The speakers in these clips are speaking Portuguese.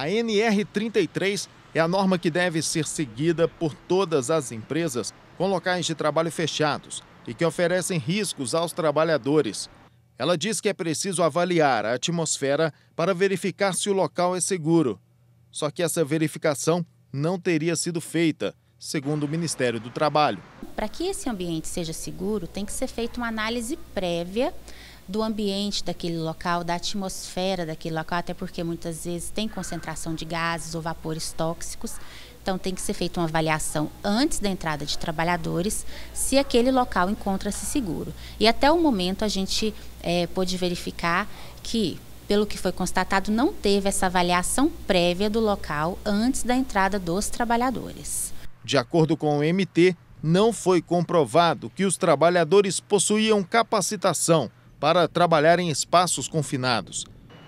A NR33 é a norma que deve ser seguida por todas as empresas com locais de trabalho fechados e que oferecem riscos aos trabalhadores. Ela diz que é preciso avaliar a atmosfera para verificar se o local é seguro. Só que essa verificação não teria sido feita, segundo o Ministério do Trabalho. Para que esse ambiente seja seguro, tem que ser feita uma análise prévia do ambiente daquele local, da atmosfera daquele local, até porque muitas vezes tem concentração de gases ou vapores tóxicos. Então tem que ser feita uma avaliação antes da entrada de trabalhadores se aquele local encontra-se seguro. E até o momento a gente é, pôde verificar que, pelo que foi constatado, não teve essa avaliação prévia do local antes da entrada dos trabalhadores. De acordo com o MT, não foi comprovado que os trabalhadores possuíam capacitação para trabalhar em espaços confinados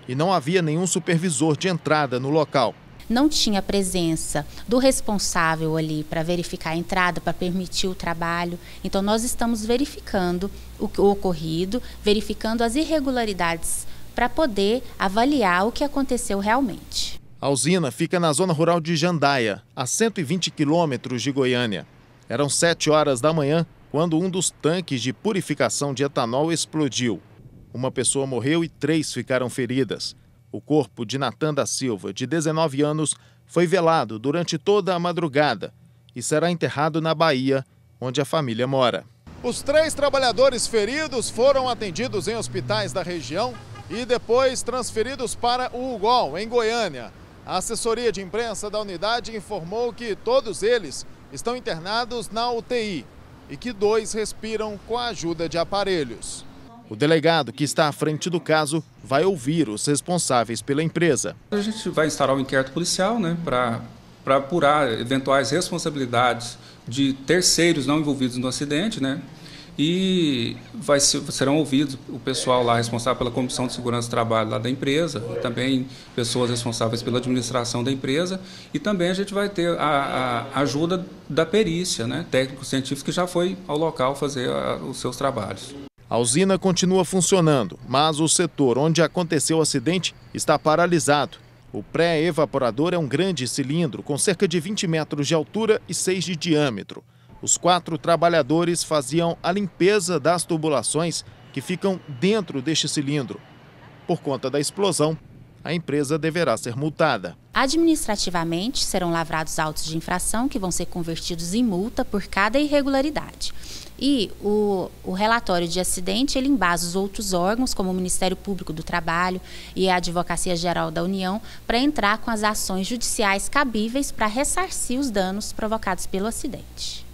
e não havia nenhum supervisor de entrada no local. Não tinha presença do responsável ali para verificar a entrada, para permitir o trabalho. Então, nós estamos verificando o ocorrido, verificando as irregularidades para poder avaliar o que aconteceu realmente. A usina fica na zona rural de Jandaia, a 120 quilômetros de Goiânia. Eram 7 horas da manhã quando um dos tanques de purificação de etanol explodiu. Uma pessoa morreu e três ficaram feridas. O corpo de Natan da Silva, de 19 anos, foi velado durante toda a madrugada e será enterrado na Bahia, onde a família mora. Os três trabalhadores feridos foram atendidos em hospitais da região e depois transferidos para o UGOL, em Goiânia. A assessoria de imprensa da unidade informou que todos eles estão internados na UTI e que dois respiram com a ajuda de aparelhos. O delegado que está à frente do caso vai ouvir os responsáveis pela empresa. A gente vai instalar um inquérito policial né, para apurar eventuais responsabilidades de terceiros não envolvidos no acidente, né? E vai ser, serão ouvidos o pessoal lá responsável pela Comissão de Segurança do Trabalho lá da empresa, também pessoas responsáveis pela administração da empresa, e também a gente vai ter a, a ajuda da perícia, né, técnico-científico que já foi ao local fazer a, os seus trabalhos. A usina continua funcionando, mas o setor onde aconteceu o acidente está paralisado. O pré-evaporador é um grande cilindro com cerca de 20 metros de altura e 6 de diâmetro. Os quatro trabalhadores faziam a limpeza das tubulações que ficam dentro deste cilindro. Por conta da explosão, a empresa deverá ser multada. Administrativamente, serão lavrados autos de infração que vão ser convertidos em multa por cada irregularidade. E o, o, relatório de acidente, ele embasa os outros órgãos, como o Ministério Público do Trabalho e a Advocacia Geral da União, para entrar com as ações judiciais cabíveis para ressarcir os danos provocados pelo acidente.